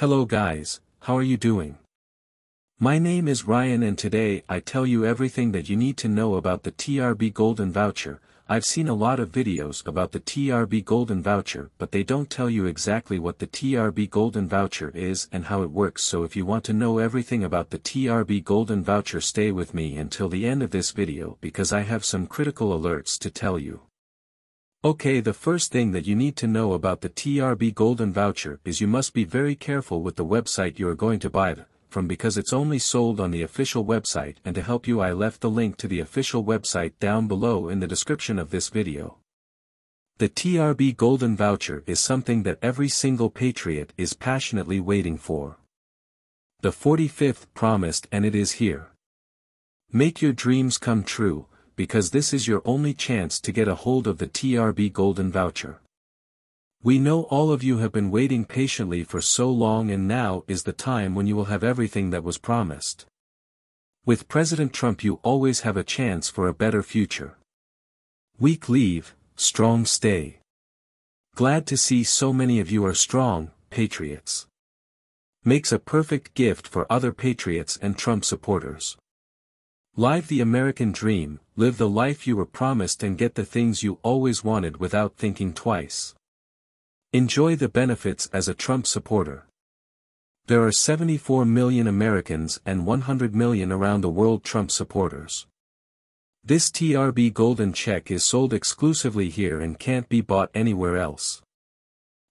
Hello guys, how are you doing? My name is Ryan and today I tell you everything that you need to know about the TRB Golden Voucher, I've seen a lot of videos about the TRB Golden Voucher but they don't tell you exactly what the TRB Golden Voucher is and how it works so if you want to know everything about the TRB Golden Voucher stay with me until the end of this video because I have some critical alerts to tell you. Okay the first thing that you need to know about the TRB Golden Voucher is you must be very careful with the website you are going to buy it from because it's only sold on the official website and to help you I left the link to the official website down below in the description of this video. The TRB Golden Voucher is something that every single patriot is passionately waiting for. The 45th promised and it is here. Make your dreams come true, because this is your only chance to get a hold of the TRB Golden Voucher. We know all of you have been waiting patiently for so long and now is the time when you will have everything that was promised. With President Trump you always have a chance for a better future. Weak leave, strong stay. Glad to see so many of you are strong, patriots. Makes a perfect gift for other patriots and Trump supporters. Live the American dream, live the life you were promised and get the things you always wanted without thinking twice. Enjoy the benefits as a Trump supporter. There are 74 million Americans and 100 million around the world Trump supporters. This TRB golden check is sold exclusively here and can't be bought anywhere else.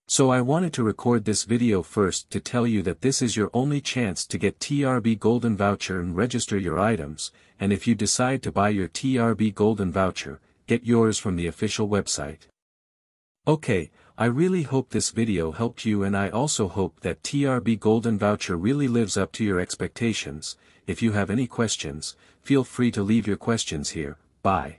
So I wanted to record this video first to tell you that this is your only chance to get TRB Golden Voucher and register your items, and if you decide to buy your TRB Golden Voucher, get yours from the official website. Okay, I really hope this video helped you and I also hope that TRB Golden Voucher really lives up to your expectations, if you have any questions, feel free to leave your questions here, bye.